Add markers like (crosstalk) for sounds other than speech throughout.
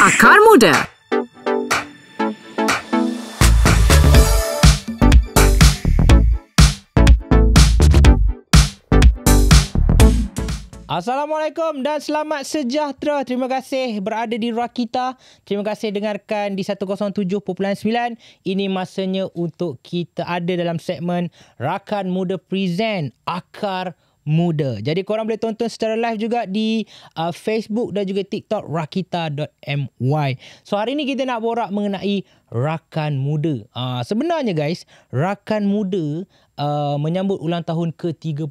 Akar Muda Assalamualaikum dan selamat sejahtera. Terima kasih berada di Rakita. Terima kasih dengarkan di 107.9. Ini masanya untuk kita ada dalam segmen Rakan Muda Present Akar Muda muda. Jadi korang boleh tonton secara live juga di uh, Facebook dan juga TikTok rakita.my. So hari ni kita nak borak mengenai rakan muda. Uh, sebenarnya guys, rakan muda uh, menyambut ulang tahun ke-30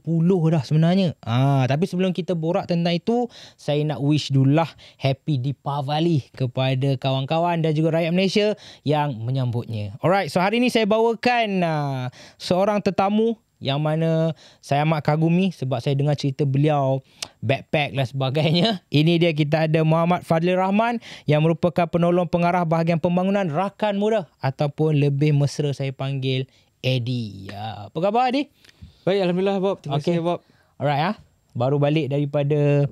dah sebenarnya. Ah uh, tapi sebelum kita borak tentang itu, saya nak wish dulu lah happy Di Deepavali kepada kawan-kawan dan juga rakyat Malaysia yang menyambutnya. Alright, so hari ni saya bawakan uh, seorang tetamu yang mana saya amat kagumi sebab saya dengar cerita beliau backpack dan sebagainya. (laughs) Ini dia kita ada Muhammad Fadli Rahman yang merupakan penolong pengarah bahagian pembangunan rakan muda ataupun lebih mesra saya panggil Eddie. Ya. Apa khabar Edi? Baik alhamdulillah Bob. Terima okay. Bob. Alright Ya. Baru balik daripada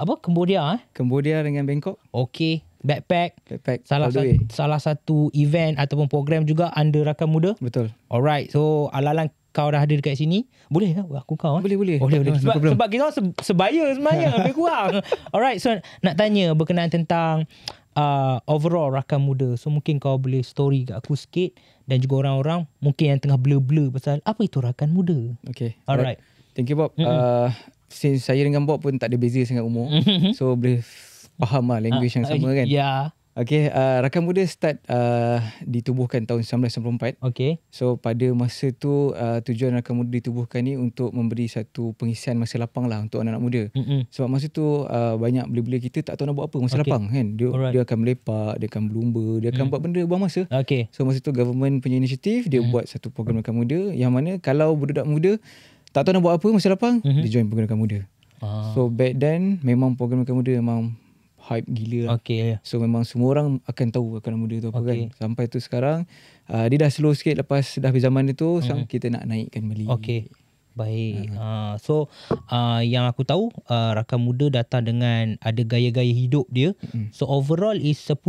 apa? Cambodia eh? Cambodia dengan Bangkok. Okey. Backpack. Backpack. Salah, sa- salah satu event ataupun program juga under rakan muda. Betul. Alright. So alalan kau dah ada dekat sini boleh ke aku kau eh? boleh boleh oh, boleh, boleh. Sebab, no sebab kita se- sebaya sebaya lebih kurang (laughs) alright so nak tanya berkenaan tentang uh, overall rakan muda so mungkin kau boleh story kat aku sikit dan juga orang-orang mungkin yang tengah blur-blur pasal apa itu rakan muda okay alright right. thank you Bob mm-hmm. uh, since saya dengan Bob pun tak ada beza sangat umur mm-hmm. so boleh faham lah language uh, yang sama uh, kan yeah Okay, uh, rakan muda start uh, ditubuhkan tahun 1994. Okay. So pada masa tu uh, tujuan rakan muda ditubuhkan ni untuk memberi satu pengisian masa lapang lah untuk anak-anak muda. Mm-hmm. Sebab masa tu uh, banyak belia-belia kita tak tahu nak buat apa masa okay. lapang kan. Dia, dia akan melepak, dia akan berlumba, dia akan mm. buat benda buang masa. Okay. So masa tu government punya inisiatif dia mm. buat satu program rakan muda yang mana kalau budak-budak muda tak tahu nak buat apa masa lapang, mm-hmm. dia join program rakan muda. Ah. So back then memang program rakan muda memang hype gila lah. Okay. Ya. So memang semua orang akan tahu akan muda tu apa okay. kan. Sampai tu sekarang uh, dia dah slow sikit lepas dah habis zaman dia tu hmm. sekarang kita nak naikkan beli. Okay. Baik. Uh-huh. Uh, so uh, yang aku tahu uh, rakan muda datang dengan ada gaya-gaya hidup dia. Mm-hmm. So overall is 10.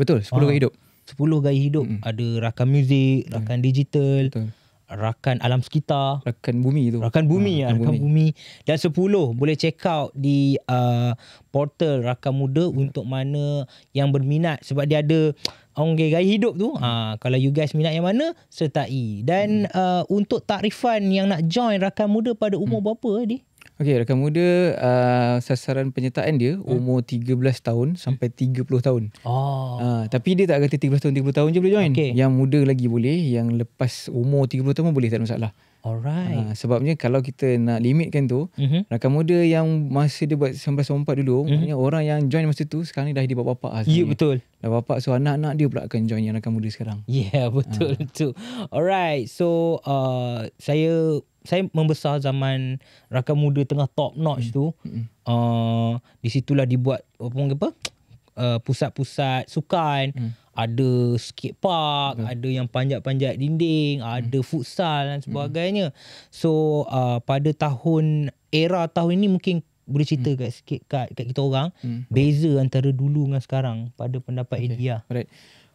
Betul, 10 uh, gaya hidup. 10 gaya hidup. Mm-hmm. Ada rakan muzik, rakan mm-hmm. digital. Betul rakan alam sekitar rakan bumi tu rakan bumi ha, ya, rakan, rakan bumi. bumi dan 10 boleh check out di uh, portal rakan muda untuk mana yang berminat sebab dia ada ongge gaya hidup tu ha, kalau you guys minat yang mana sertai dan hmm. uh, untuk takrifan yang nak join rakan muda pada umur hmm. berapa tadi Okey, rakan muda uh, sasaran penyertaan dia hmm. umur 13 tahun sampai 30 tahun. Oh. Uh, tapi dia tak kata 13 tahun 30 tahun je boleh join. Okay. Yang muda lagi boleh, yang lepas umur 30 tahun boleh tak ada masalah. Alright. Uh, sebabnya kalau kita nak limitkan tu, uh-huh. rakan muda yang masa dia buat 1994 dulu, uh-huh. Mhm. maknanya orang yang join masa tu sekarang ni dah jadi bapak-bapak lah Ya, betul. Dah bapak, so anak-anak dia pula akan join yang rakan muda sekarang. Ya, yeah, (laughs) betul uh. tu. Alright, so uh, saya saya membesar zaman rakan muda tengah top notch hmm. tu hmm. Uh, di situlah dibuat apa apa (tsk) uh, pusat-pusat sukan hmm. ada skate park hmm. ada yang panjat-panjat dinding hmm. ada futsal dan hmm. sebagainya hmm. so uh, pada tahun era tahun ini mungkin boleh cerita hmm. kat sikit kat, kat kita orang hmm. beza antara dulu dengan sekarang pada pendapat okay. Edia right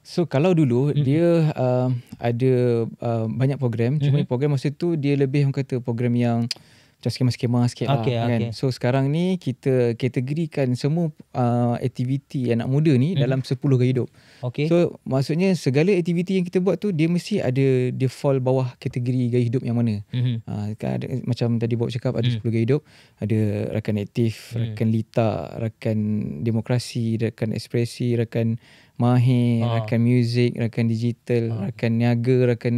So kalau dulu mm-hmm. dia um, ada um, banyak program cuma mm-hmm. program masa tu dia lebih orang kata program yang macam skema-skema sikit okay, lah okay. kan. So sekarang ni kita kategorikan semua uh, aktiviti anak muda ni mm-hmm. dalam 10 gaya hidup. Okay. So maksudnya segala aktiviti yang kita buat tu dia mesti ada default bawah kategori gaya hidup yang mana. Mm-hmm. Uh, kan ada, macam tadi Bob cakap ada mm-hmm. 10 gaya hidup, ada rakan aktif, mm-hmm. rakan lita, rakan demokrasi, rakan ekspresi, rakan mahir, ha. rakan muzik, rakan digital, ha. rakan niaga, rakan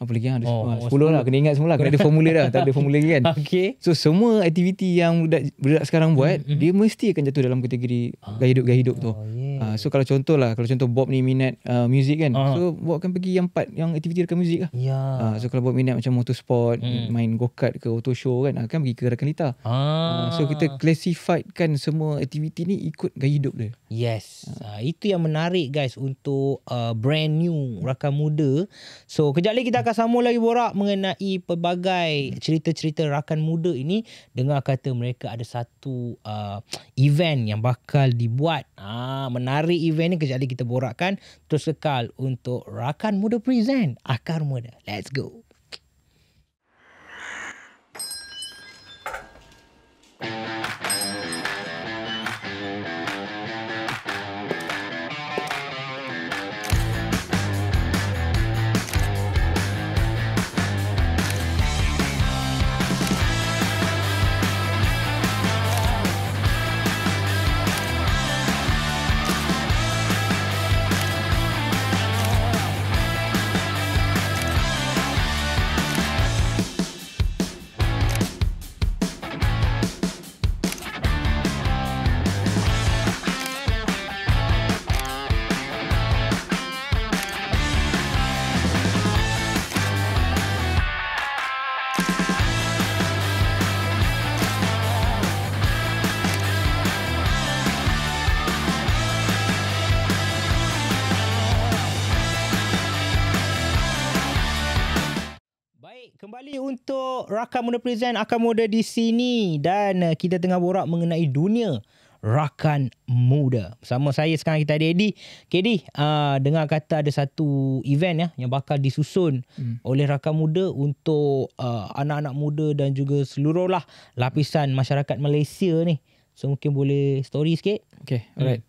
apa lagi yang ah, ada oh, semua. 10, lah. lah, kena ingat semua lah. Kena ada formula dah, tak ada formula lagi kan. (laughs) Okay. So semua aktiviti yang budak, budak sekarang buat, mm-hmm. dia mesti akan jatuh dalam kategori ha. gaya hidup-gaya hidup tu. Oh, yeah. So kalau contoh lah, kalau contoh Bob ni minat uh, muzik kan. Ha. So Bob akan pergi yang part yang aktiviti rakan muzik lah. Ya. Uh, so kalau Bob minat macam motorsport, mm. main go-kart ke auto show kan, akan pergi ke rakan lita. Ha. Uh, so kita classified kan semua aktiviti ni ikut gaya hidup dia. Yes. Uh, itu yang menarik guys untuk uh, brand new rakan muda. So kejap lagi kita akan sama lagi borak mengenai pelbagai cerita-cerita rakan muda ini. Dengar kata mereka ada satu uh, event yang bakal dibuat. Ah uh, menarik event ni kejap lagi kita borakkan. Terus kekal untuk rakan muda present. Akar muda. Let's go. untuk Rakan Muda Present Akan Muda di sini dan eh, kita tengah borak mengenai dunia Rakan Muda. Sama saya sekarang kita ada Eddie. KD, uh, ah, dengar kata ada satu event ya yang bakal disusun hmm. oleh Rakan Muda untuk uh, anak-anak muda dan juga seluruh lah lapisan masyarakat Malaysia ni. So mungkin boleh story sikit. Okay, alright. Hmm.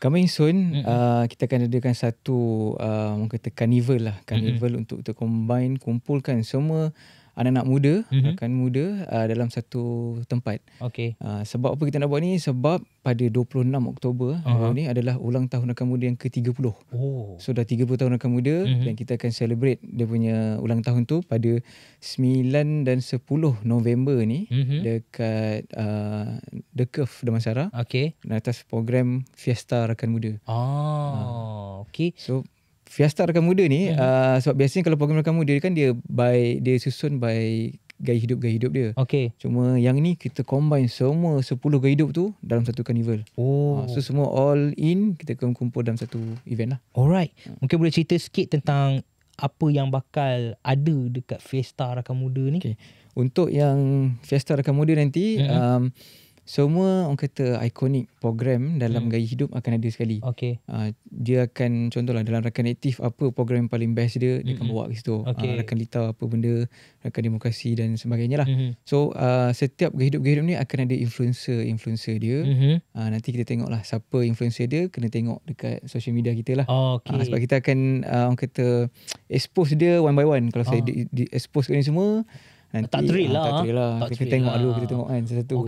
Coming soon, mm-hmm. uh, hmm. ah, kita akan adakan satu uh, orang kata carnival lah. Carnival mm-hmm. untuk, untuk combine, kumpulkan semua anak-anak muda mm-hmm. akan muda uh, dalam satu tempat. Okay. Uh, sebab apa kita nak buat ni? Sebab pada 26 Oktober uh-huh. ni adalah ulang tahun anak muda yang ke-30. Oh. So dah 30 tahun anak muda mm-hmm. dan kita akan celebrate dia punya ulang tahun tu pada 9 dan 10 November ni mm-hmm. dekat uh, The Curve Damansara. Okay. Dan atas program Fiesta Rakan Muda. Oh, ah, uh. Ah. okay. So Fiesta Rakan Muda ni yeah. Mhm. uh, sebab biasanya kalau program Rakan Muda kan dia by dia susun by gaya hidup gaya hidup dia. Okay. Cuma yang ni kita combine semua sepuluh gaya hidup tu dalam satu carnival. Oh. Uh, so semua all in kita kumpul dalam satu event lah. Alright. Hmm. Mungkin boleh cerita sikit tentang apa yang bakal ada dekat Fiesta Rakan Muda ni. Okay. Untuk yang Fiesta Rakan Muda nanti hmm um, semua orang kata ikonik program dalam hmm. gaya hidup akan ada sekali. Okay. Uh, dia akan contohlah dalam rakan aktif apa program yang paling best dia mm-hmm. dia akan bawa ke situ. Ah, okay. Uh, rakan litau apa benda, rakan demokrasi dan sebagainya lah. hmm So uh, setiap gaya hidup-gaya hidup ni akan ada influencer-influencer dia. hmm Uh, nanti kita tengoklah siapa influencer dia kena tengok dekat social media kita lah. Okay. Uh, sebab kita akan uh, orang kata expose dia one by one. Kalau oh. saya di, di expose ni semua Nanti, tak drill ah, lah. Tak drill lah. Tak kita tengok lah. dulu, kita tengok kan satu-satu.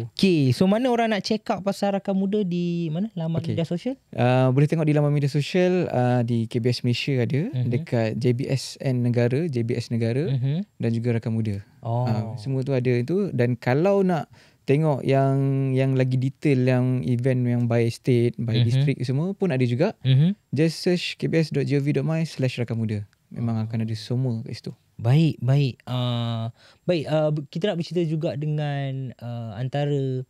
so mana orang nak check out pasal rakan muda di mana? Laman okay. media sosial? Uh, boleh tengok di laman media sosial uh, di KBS Malaysia ada. Uh-huh. Dekat JBSN Negara, JBS Negara uh-huh. dan juga rakan muda. Oh. Uh, semua tu ada itu. Dan kalau nak tengok yang yang lagi detail yang event yang by state by uh-huh. district semua pun ada juga uh-huh. just search kbs.gov.my slash rakan muda memang akan ada semua kat situ. Baik, baik. Uh, baik, uh, kita nak bercerita juga dengan uh, antara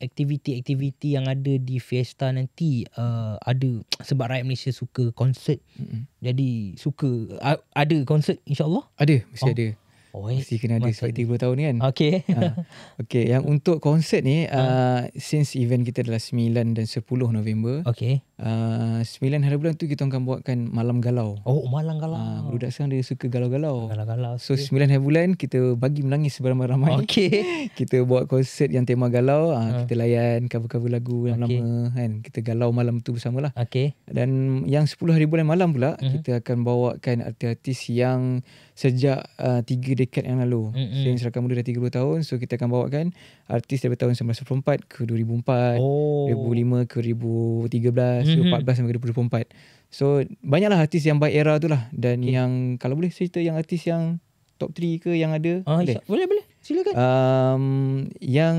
aktiviti-aktiviti yang ada di Fiesta nanti uh, ada sebab rakyat Malaysia suka konsert. Mm-hmm. Jadi suka uh, ada konsert Insyaallah. Ada, mesti oh. ada. Oi, oh, eh. Mesti kena ada sebab 30 tahun ni kan. Okay. Ha. Okay, yang untuk konsert ni, ha. uh, since event kita adalah 9 dan 10 November. Okey. Uh, 9 hari bulan tu kita akan buatkan Malam Galau. Oh, Malam Galau. Uh, budak sekarang dia suka galau-galau. Galau-galau. So, okay. 9 hari bulan kita bagi menangis beramai-ramai. Okey. (laughs) kita buat konsert yang tema galau. Uh, ha. Kita layan cover-cover lagu yang okay. lama. Kan? Kita galau malam tu bersamalah. Okey. Dan yang 10 hari bulan malam pula, uh-huh. kita akan bawakan artis-artis yang sejak uh, dekad yang lalu. Mm-hmm. Saya serahkan muda dah 30 tahun. So kita akan bawakan artis dari tahun 1994 ke 2004, oh. 2005 ke 2013, mm-hmm. 2014 sampai ke 2024. So banyaklah artis yang baik era tu lah. Dan okay. yang kalau boleh cerita yang artis yang top 3 ke yang ada. Ah, boleh? boleh, boleh. Silakan. Um, yang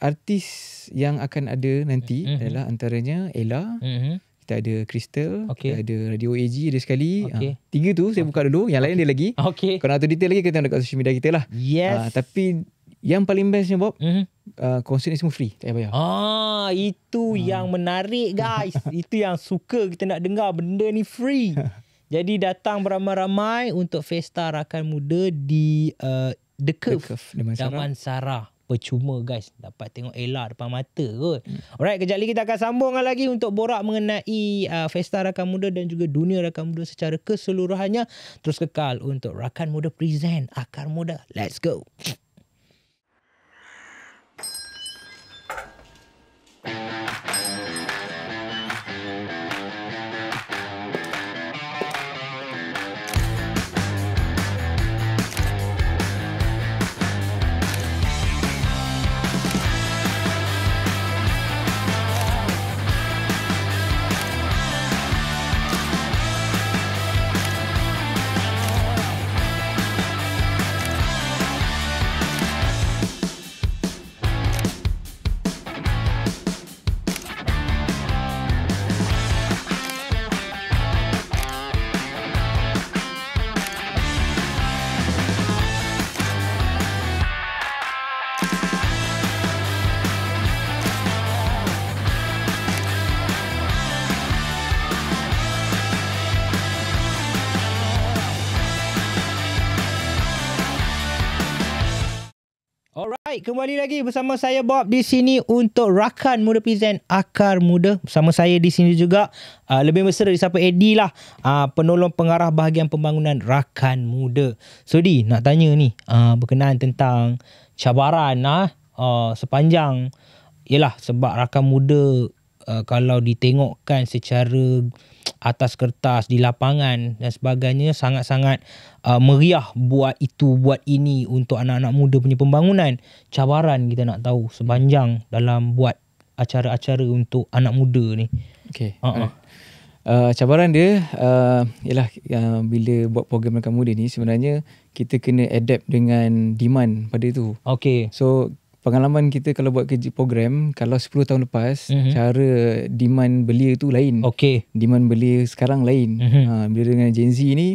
artis yang akan ada nanti mm-hmm. adalah antaranya Ella. Mm-hmm kita ada crystal okay. kita ada radio AG ada sekali ah, okay. ha, tiga tu saya buka dulu yang okay. lain dia lagi okay. kalau nak tahu detail lagi kita tengok dekat social media kita lah yes. ha, tapi yang paling bestnya Bob mm-hmm. Uh, konsert ni semua free Tak payah ah, Itu ah. yang menarik guys (laughs) Itu yang suka kita nak dengar Benda ni free (laughs) Jadi datang beramai-ramai Untuk Festa Rakan Muda Di uh, The Curve, The Curve Damansara. Damansara percuma guys dapat tengok Ella depan mata kot. Hmm. Alright, kejap lagi kita akan sambung lagi untuk borak mengenai uh, Festa Rakan Muda dan juga dunia Rakan Muda secara keseluruhannya. Terus kekal untuk Rakan Muda present Akar Muda. Let's go. Baik, kembali lagi bersama saya Bob di sini untuk Rakan Muda Present Akar Muda. Bersama saya di sini juga, uh, lebih mesra disapa Eddie lah, uh, penolong pengarah bahagian pembangunan Rakan Muda. So Di, nak tanya ni uh, berkenaan tentang cabaran lah uh, sepanjang, yelah sebab Rakan Muda uh, kalau ditengokkan secara atas kertas di lapangan dan sebagainya sangat-sangat uh, meriah buat itu buat ini untuk anak-anak muda punya pembangunan cabaran kita nak tahu sepanjang dalam buat acara-acara untuk anak muda ni okey uh-uh. uh, cabaran dia uh, ialah uh, bila buat program anak muda ni sebenarnya kita kena adapt dengan demand pada itu Okay. so pengalaman kita kalau buat kerja program kalau 10 tahun lepas mm-hmm. cara demand belia tu lain okay. demand belia sekarang lain mm-hmm. ha, bila dengan Gen Z ni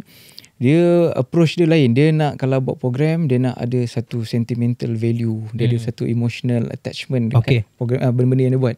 dia approach dia lain dia nak kalau buat program dia nak ada satu sentimental value dia mm. ada mhm. satu emotional attachment dekat okay. program, ah, benda-benda yang dia buat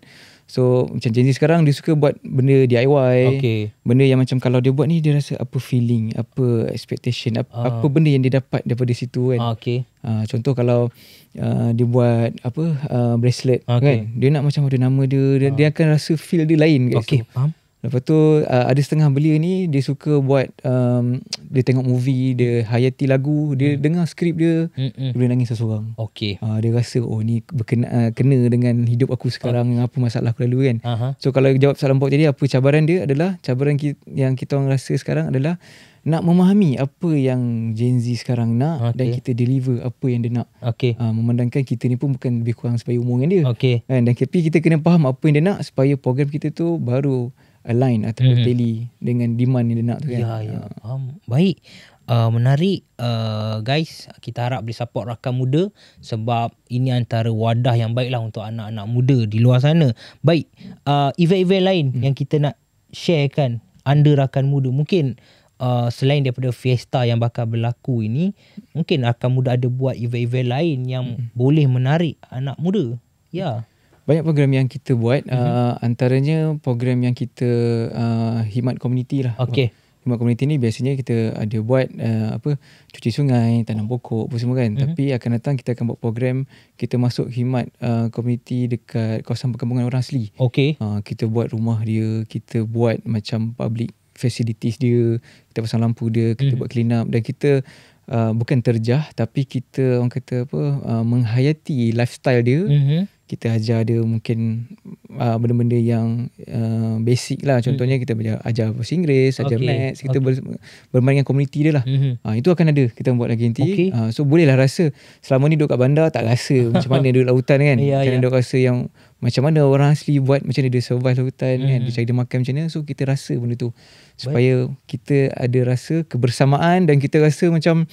So macam Gen Z sekarang dia suka buat benda DIY. Okay. Benda yang macam kalau dia buat ni dia rasa apa feeling, apa expectation, apa, uh. apa benda yang dia dapat daripada situ kan. Uh, ah, okay. uh, ah, contoh kalau uh, dia buat apa uh, bracelet okay. kan. Dia nak macam ada nama dia, dia, uh. dia akan rasa feel dia lain. Okay, situ. faham. Lepas tu uh, ada setengah belia ni dia suka buat um, dia tengok movie dia hayati lagu dia mm. dengar skrip dia Mm-mm. dia nangis seseorang okay. uh, ah, dia rasa oh ni berkena, uh, kena dengan hidup aku sekarang oh. apa masalah aku lalu kan uh-huh. so kalau jawab salam pokok tadi apa cabaran dia adalah cabaran ki- yang kita orang rasa sekarang adalah nak memahami apa yang Gen Z sekarang nak okay. dan kita deliver apa yang dia nak okay. uh, memandangkan kita ni pun bukan lebih kurang supaya umur dengan dia okay. uh, kan? dan tapi kita kena faham apa yang dia nak supaya program kita tu baru align atau mm-hmm. tally dengan demand yang dia nak tu kan. Ya, ya. Uh. Um, baik. Uh, menarik uh, guys kita harap boleh support rakan muda sebab ini antara wadah yang baiklah untuk anak-anak muda di luar sana baik uh, event-event lain hmm. yang kita nak sharekan under rakan muda mungkin uh, selain daripada fiesta yang bakal berlaku ini mungkin rakan muda ada buat event-event lain yang hmm. boleh menarik anak muda ya yeah banyak program yang kita buat mm-hmm. uh, antaranya program yang kita uh, himat komuniti lah. Okay. Himat komuniti ni biasanya kita ada buat uh, apa cuci sungai, tanam pokok apa semua kan. Mm-hmm. Tapi akan datang kita akan buat program kita masuk himat komuniti uh, dekat kawasan perkembangan orang asli. Okay. Uh, kita buat rumah dia, kita buat macam public facilities dia, kita pasang lampu dia, kita mm-hmm. buat clean up dan kita uh, bukan terjah tapi kita orang kata apa uh, menghayati lifestyle dia. Mm-hmm kita ajar dia mungkin uh, benda-benda yang uh, basic lah hmm. contohnya kita ajar ajar bahasa Inggeris ajar okay. maths kita okay. bermain dengan komuniti dia lah mm-hmm. uh, itu akan ada kita buat lagi nanti okay. uh, so bolehlah rasa selama ni duduk kat bandar tak rasa (laughs) macam mana duduk lautan kan yeah, kena ya. yeah. duduk rasa yang macam mana orang asli buat macam dia survive lautan kan. mm-hmm. kan dia cari dia makan macam mana so kita rasa benda tu supaya Baik. kita ada rasa kebersamaan dan kita rasa macam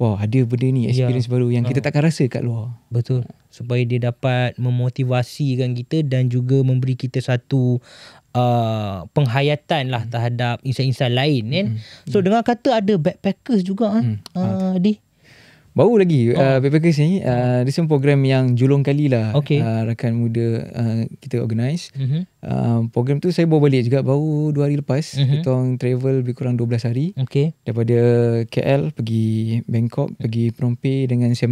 wah ada benda ni ya. experience ya. baru yang kita kita ah. takkan rasa kat luar betul supaya dia dapat memotivasikan kita dan juga memberi kita satu uh, penghayatan lah hmm. terhadap insan-insan lain kan hmm. so hmm. dengar kata ada backpackers juga ah. hmm. uh, ah, ha. di Baru lagi oh. uh, Backpackers ni uh, Dia semua program yang Julung kali lah okay. uh, Rakan muda uh, Kita organise mm-hmm. uh, Program tu saya bawa balik juga Baru 2 hari lepas mm-hmm. Kita orang travel Lebih kurang 12 hari okay. Daripada KL Pergi Bangkok mm-hmm. Pergi Phnom Penh Dengan Siem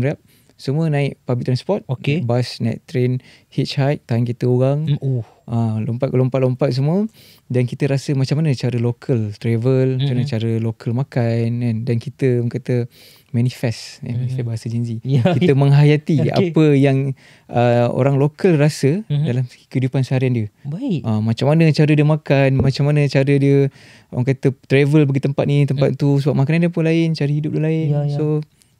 Semua naik public transport okay. Bus naik train Hitchhike Tangan kita orang mm-hmm. Ah, lompat-lompat-lompat semua dan kita rasa macam mana cara local travel, mm-hmm. macam mana cara local makan kan? dan kita kata manifest eh, mm-hmm. saya bahasa Gen Z. Yeah. Kita ya. menghayati (laughs) okay. apa yang uh, orang local rasa mm-hmm. dalam kehidupan seharian dia. Baik. Uh, macam mana cara dia makan, macam mana cara dia orang kata travel pergi tempat ni, tempat mm. tu sebab makanan dia pun lain, cara hidup dia lain. Yeah, yeah. So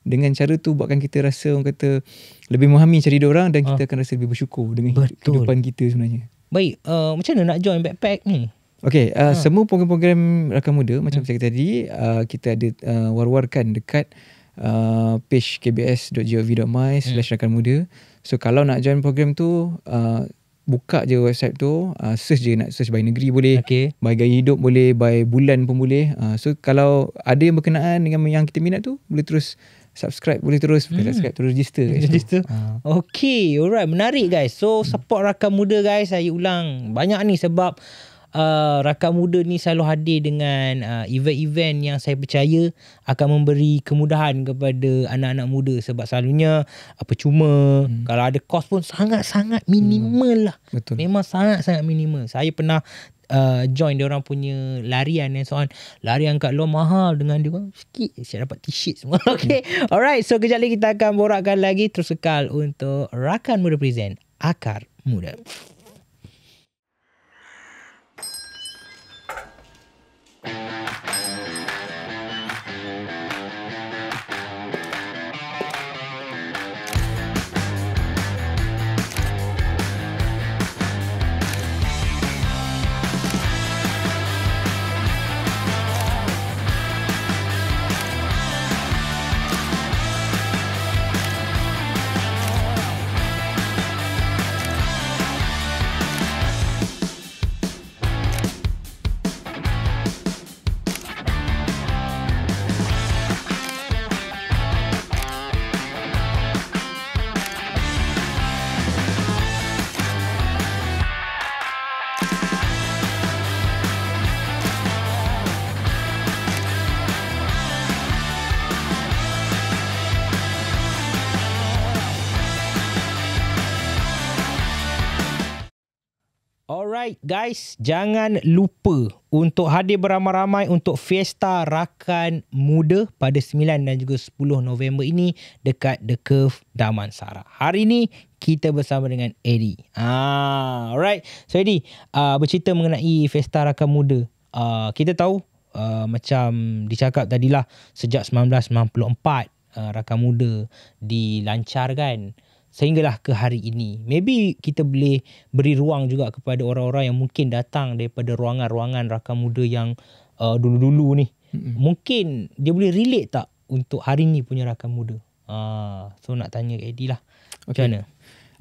dengan cara tu buatkan kita rasa orang kata lebih memahami cara hidup orang dan kita ah. akan rasa lebih bersyukur dengan Betul. kehidupan kita sebenarnya. Baik, uh, macam mana nak join backpack ni? Okay, uh, ha. semua program-program rakan muda macam hmm. saya kata tadi, uh, kita ada uh, war-warkan dekat uh, page kbs.gov.my hmm. slash rakan muda. So kalau nak join program tu, uh, buka je website tu, uh, search je nak search by negeri boleh, okay. by gaya hidup boleh, by bulan pun boleh. Uh, so kalau ada yang berkenaan dengan yang kita minat tu, boleh terus subscribe boleh terus hmm. subscribe terus register guys. register ha. okay alright menarik guys so hmm. support hmm. rakan muda guys saya ulang banyak ni sebab uh, rakan muda ni selalu hadir dengan uh, event-event yang saya percaya akan memberi kemudahan kepada anak-anak muda sebab selalunya apa uh, cuma hmm. kalau ada kos pun sangat-sangat minimal hmm. lah Betul. memang sangat-sangat minimal saya pernah Uh, join dia orang punya larian and so on. Larian kat luar mahal dengan dia orang. Sikit saya dapat t-shirt semua. (laughs) Okay. Alright. So kejap lagi kita akan borakkan lagi. Terus kekal untuk Rakan Muda Present. Akar Muda. Alright guys, jangan lupa untuk hadir beramai-ramai untuk Fiesta Rakan Muda pada 9 dan juga 10 November ini dekat The Curve Damansara. Hari ini kita bersama dengan Eddie. Ah, alright. So Eddie, uh, bercerita mengenai Fiesta Rakan Muda. Uh, kita tahu uh, macam dicakap tadilah sejak 1994 uh, Rakan Muda dilancarkan. kan sehinggalah ke hari ini. Maybe kita boleh beri ruang juga kepada orang-orang yang mungkin datang daripada ruangan-ruangan rakan muda yang uh, dulu-dulu ni. Mm-hmm. Mungkin dia boleh relate tak untuk hari ni punya rakan muda? Uh, so nak tanya Eddie lah. Okay. Macam mana?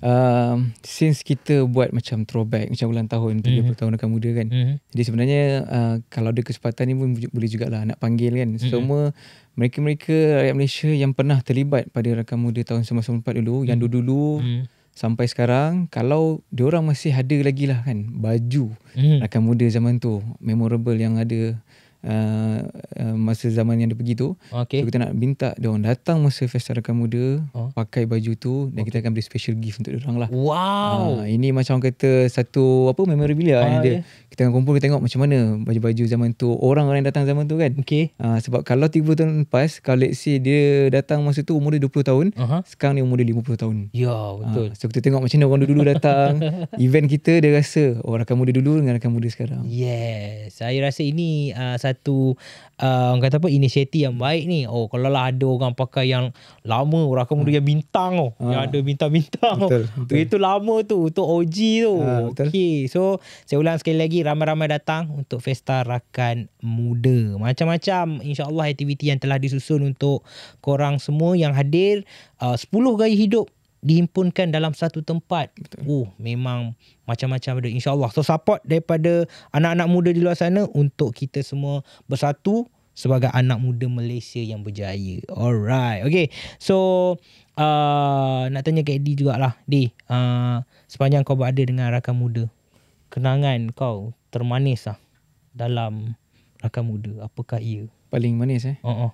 Um, since kita buat macam throwback macam ulang tahun 30 mm-hmm. tahun akan muda kan mm-hmm. jadi sebenarnya uh, kalau ada kesempatan ni pun boleh jugalah nak panggil kan mm-hmm. semua mereka-mereka rakyat Malaysia yang pernah terlibat pada rakan muda tahun 1994 dulu mm-hmm. yang mhm. dulu-dulu mm-hmm. sampai sekarang kalau dia orang masih ada lagi lah kan baju mm-hmm. rakan muda zaman tu memorable yang ada Uh, uh, masa zaman yang dia pergi tu. Okay. So kita nak minta dia orang datang masa festa rakan muda oh. pakai baju tu dan okay. kita akan beri special gift untuk dia lah. Wow. Uh, ini macam orang kata satu apa memorabilia uh, ah, yang dia yeah. kita akan kumpul kita tengok macam mana baju-baju zaman tu orang-orang yang datang zaman tu kan. Okay. Uh, ah, sebab kalau 30 tahun lepas kalau let's say dia datang masa tu umur dia 20 tahun uh-huh. sekarang ni umur dia 50 tahun. Ya, yeah, betul. Uh, so kita tengok macam mana orang dulu datang (laughs) event kita dia rasa orang oh, rakan muda dulu dengan rakan muda sekarang. Yes. Saya rasa ini uh, satu uh, orang kata apa inisiatif yang baik ni oh kalau lah ada orang pakai yang lama orang kemudian hmm. yang bintang oh ha. yang ada bintang-bintang oh. betul, betul. itu lama tu untuk OG tu ha, okey so saya ulang sekali lagi ramai-ramai datang untuk festa rakan muda macam-macam insyaallah aktiviti yang telah disusun untuk korang semua yang hadir ah, uh, 10 gaya hidup dihimpunkan dalam satu tempat. Betul. Oh, memang macam-macam ada. InsyaAllah. So, support daripada anak-anak muda di luar sana untuk kita semua bersatu sebagai anak muda Malaysia yang berjaya. Alright. Okay. So, uh, nak tanya ke Eddie jugalah. Di, uh, sepanjang kau berada dengan rakan muda, kenangan kau termanis lah dalam rakan muda. Apakah ia? Paling manis eh? Oh, uh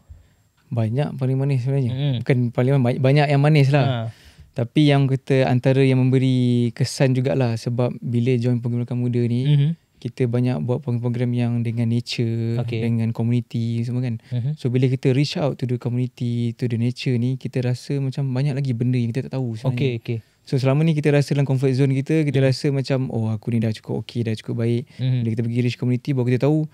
Banyak paling manis sebenarnya. Mm. Bukan paling manis, banyak yang manis lah. Uh. Tapi yang kata antara yang memberi kesan jugalah sebab bila join pergerakan muda ni mm-hmm. kita banyak buat program-program yang dengan nature, okay. dengan community semua kan. Mm-hmm. So bila kita reach out to the community, to the nature ni kita rasa macam banyak lagi benda yang kita tak tahu sebenarnya. Okay, okay. So selama ni kita rasa dalam comfort zone kita, kita mm-hmm. rasa macam oh aku ni dah cukup okay, dah cukup baik. Mm-hmm. Bila kita pergi reach community baru kita tahu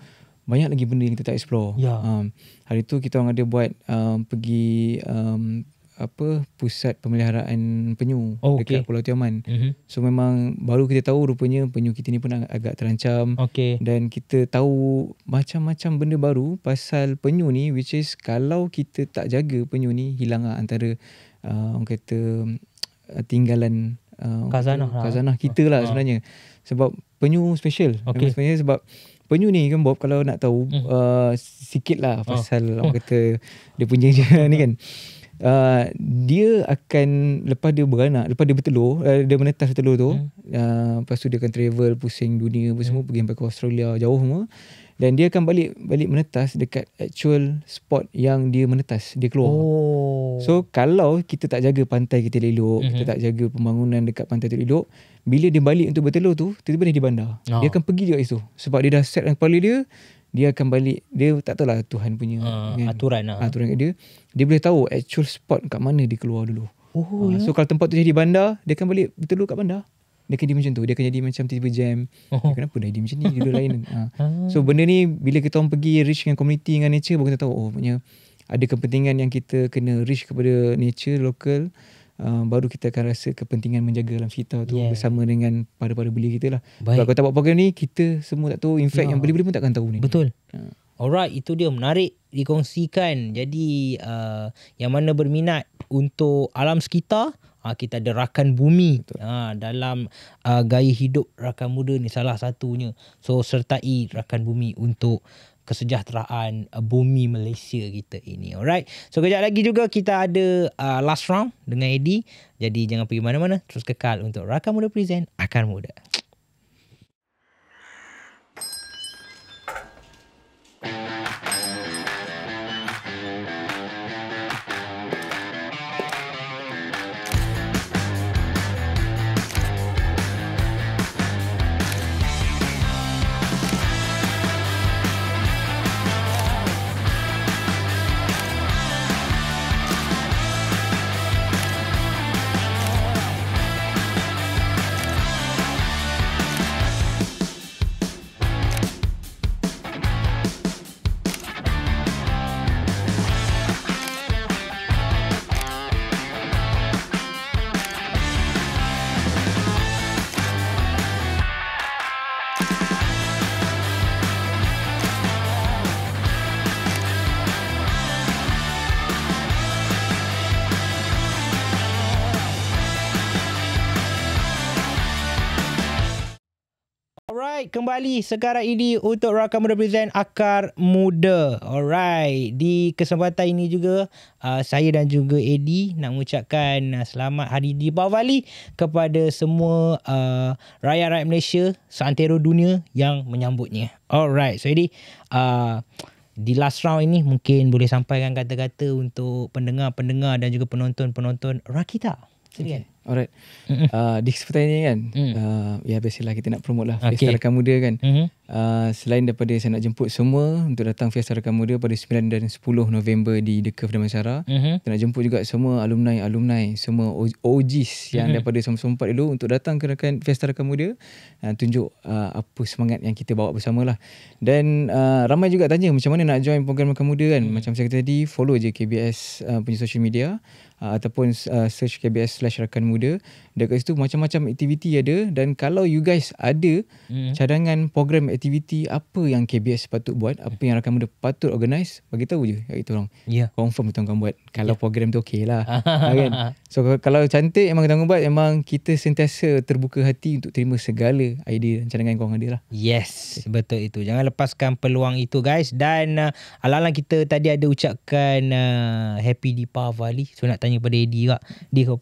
banyak lagi benda yang kita tak explore. Yeah. Um, hari tu kita orang ada buat um, pergi um, apa pusat pemeliharaan penyu oh, okay. Pulau Tioman. Mm-hmm. So memang baru kita tahu rupanya penyu kita ni pun ag- agak terancam okay. dan kita tahu macam-macam benda baru pasal penyu ni which is kalau kita tak jaga penyu ni hilang lah antara uh, orang kata uh, tinggalan uh, khazanah lah. khazanah kita lah oh. sebenarnya. Sebab penyu special. Okay. Sebenarnya sebab Penyu ni kan Bob kalau nak tahu mm. uh, sikit lah oh. pasal oh. (laughs) orang kata dia punya (laughs) ni kan uh, dia akan lepas dia beranak lepas dia bertelur uh, dia menetas bertelur tu yeah. Hmm. uh, lepas tu dia akan travel pusing dunia apa yeah. semua hmm. pergi sampai ke Australia jauh semua dan dia akan balik balik menetas dekat actual spot yang dia menetas dia keluar oh. so kalau kita tak jaga pantai kita elok mm-hmm. kita hmm. tak jaga pembangunan dekat pantai tu elok bila dia balik untuk bertelur tu tiba-tiba dia di bandar oh. dia ah. akan pergi juga itu. sebab dia dah setkan kepala dia dia akan balik dia tak tahu lah Tuhan punya uh, kan? aturan lah. aturan dia dia boleh tahu actual spot kat mana dia keluar dulu oh uh, ah, yeah. so kalau tempat tu jadi bandar dia akan balik betul dulu kat bandar dia akan jadi macam tu dia akan jadi macam tiba-tiba jam oh. Ya, dia, kenapa dah jadi macam ni dulu lain ha. (laughs) so benda ni bila kita orang pergi reach dengan community dengan nature baru kita tahu oh punya ada kepentingan yang kita kena reach kepada nature local Uh, baru kita akan rasa kepentingan menjaga alam sekitar tu yeah. bersama dengan para-para beli kita lah. Baik. Kalau kau tak buat program ni, kita semua tak tahu. In fact, no. yang beli-beli pun takkan tahu ni. Betul. Ha. Alright, itu dia. Menarik dikongsikan. Jadi, uh, yang mana berminat untuk alam sekitar, uh, kita ada rakan bumi uh, dalam uh, gaya hidup rakan muda ni salah satunya. So, sertai rakan bumi untuk kesejahteraan uh, bumi Malaysia kita ini. Alright. So kejap lagi juga kita ada uh, last round dengan Eddie. Jadi jangan pergi mana-mana. Terus kekal untuk Rakan Muda Present Akan Muda. kembali sekarang ini untuk Rakan Muda Present Akar Muda. Alright, di kesempatan ini juga uh, saya dan juga Edi nak ucapkan uh, selamat hari di bawali kepada semua uh, rakyat-rakyat Malaysia seantero dunia yang menyambutnya. Alright, so Edi, uh, di last round ini mungkin boleh sampaikan kata-kata untuk pendengar-pendengar dan juga penonton-penonton Rakita. Silakan. Okay. Alright. Uh, di kesempatan ini kan, mm. uh, ya biasalah kita nak promote lah Fiesta okay. Rakan Muda kan. Mm-hmm. Uh, selain daripada saya nak jemput semua untuk datang Fiesta Rakan Muda pada 9 dan 10 November di The Curve Damansara. Mm-hmm. Kita nak jemput juga semua alumni-alumni, semua OGs yang mm-hmm. daripada sempat-sempat dulu untuk datang ke Rakan Fiesta Rakan Muda uh, tunjuk uh, apa semangat yang kita bawa bersama lah. Dan uh, ramai juga tanya macam mana nak join program Rakan Muda kan. Mm. Macam saya kata tadi, follow je KBS uh, punya social media uh, ataupun uh, search KBS slash rakan muda dekat situ macam-macam aktiviti ada dan kalau you guys ada mm. cadangan program aktiviti apa yang KBS patut buat apa yang rakan muda patut organise bagi tahu je kat kita orang yeah. confirm kita akan buat kalau yeah. program tu okey lah (laughs) kan? so kalau cantik memang kita akan buat memang kita sentiasa terbuka hati untuk terima segala idea dan cadangan korang ada lah yes okay. betul itu jangan lepaskan peluang itu guys dan uh, alang-alang kita tadi ada ucapkan uh, happy Deepavali so nak tanya tanya pada Eddie juga. Dia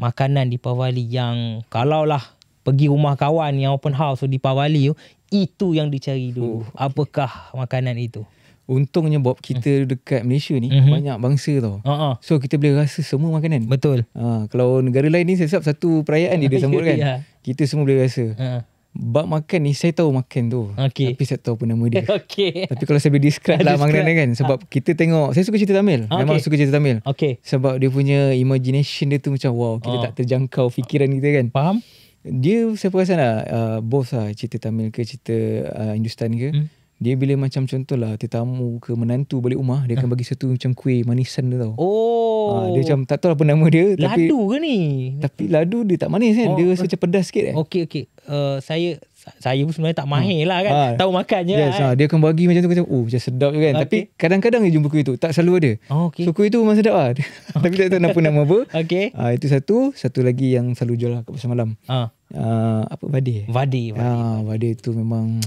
makanan di Pawali yang kalau lah pergi rumah kawan yang open house so di Pawali tu itu yang dicari dulu. Oh, Apakah makanan itu? Untungnya Bob kita hmm. dekat Malaysia ni hmm banyak bangsa tau. Uh-huh. So kita boleh rasa semua makanan. Betul. Ha, kalau negara lain ni siap satu perayaan dia, dia (laughs) sambut kan. Yeah. Kita semua boleh rasa. Uh-huh. Bak makan ni saya tahu makan tu. Okay. Tapi saya tahu apa nama dia. Okay. Tapi kalau saya boleh describe lah makanan kan. Sebab ha. kita tengok. Saya suka cerita Tamil. Okay. Memang suka cerita Tamil. Okay. Sebab dia punya imagination dia tu macam wow. Kita oh. tak terjangkau fikiran kita kan. Faham. Dia saya perasan lah. Uh, both lah. Cerita Tamil ke cerita uh, Hindustan ke. Hmm. Dia bila macam contoh lah. Tetamu ke menantu balik rumah. Dia akan ah. bagi satu macam kuih manisan tu tau. Oh. Ah, dia macam tak tahu apa nama dia. Tapi, ladu ke ni? Tapi ladu dia tak manis kan? Oh. dia rasa oh. macam pedas sikit. Eh? Okey, okey. Uh, saya saya pun sebenarnya tak mahir hmm. lah kan. Ha. Tahu makan je yes, lah. Ha. Dia akan bagi macam tu. Macam, oh macam sedap je kan. Okay. Tapi kadang-kadang dia jumpa kuih tu. Tak selalu ada. Oh, okay. So kuih tu memang sedap lah. Okay. (laughs) Tapi tak tahu nama apa. (laughs) Okay. Ha, ah, itu satu. Satu lagi yang selalu jual lah kat pasal malam. Ha uh, apa Vade eh? Vade ah, Vade itu memang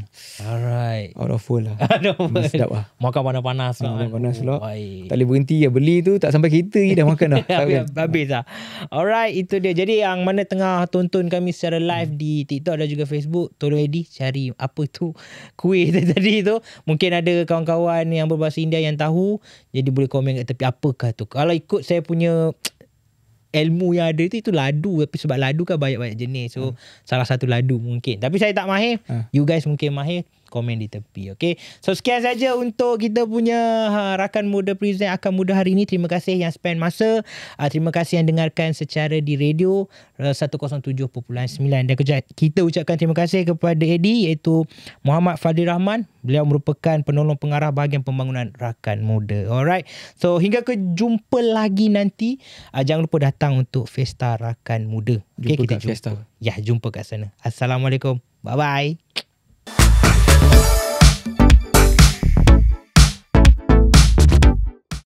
alright out of world lah (laughs) sedap lah makan panas-panas lah makan eh. panas lah tak boleh berhenti ya, beli tu tak sampai kita je dah makan lah (laughs) habis, habis lah alright itu dia jadi yang mana tengah tonton kami secara live hmm. di TikTok dan juga Facebook tolong edit cari apa tu (laughs) kuih tadi tu mungkin ada kawan-kawan yang berbahasa India yang tahu jadi boleh komen kat tepi apakah tu kalau ikut saya punya ilmu yang ada itu itu ladu tapi sebab ladu kan banyak-banyak jenis so hmm. salah satu ladu mungkin tapi saya tak mahir hmm. you guys mungkin mahir komen di tepi okey so sekian saja untuk kita punya ha, rakan muda present akan muda hari ini terima kasih yang spend masa ha, terima kasih yang dengarkan secara di radio eh, uh, 107.9 dan kejap, kita ucapkan terima kasih kepada Eddie iaitu Muhammad Fadil Rahman beliau merupakan penolong pengarah bahagian pembangunan rakan muda alright so hingga ke jumpa lagi nanti ha, jangan lupa datang untuk festa rakan muda okay, kita kat jumpa. festa ya jumpa kat sana assalamualaikum bye bye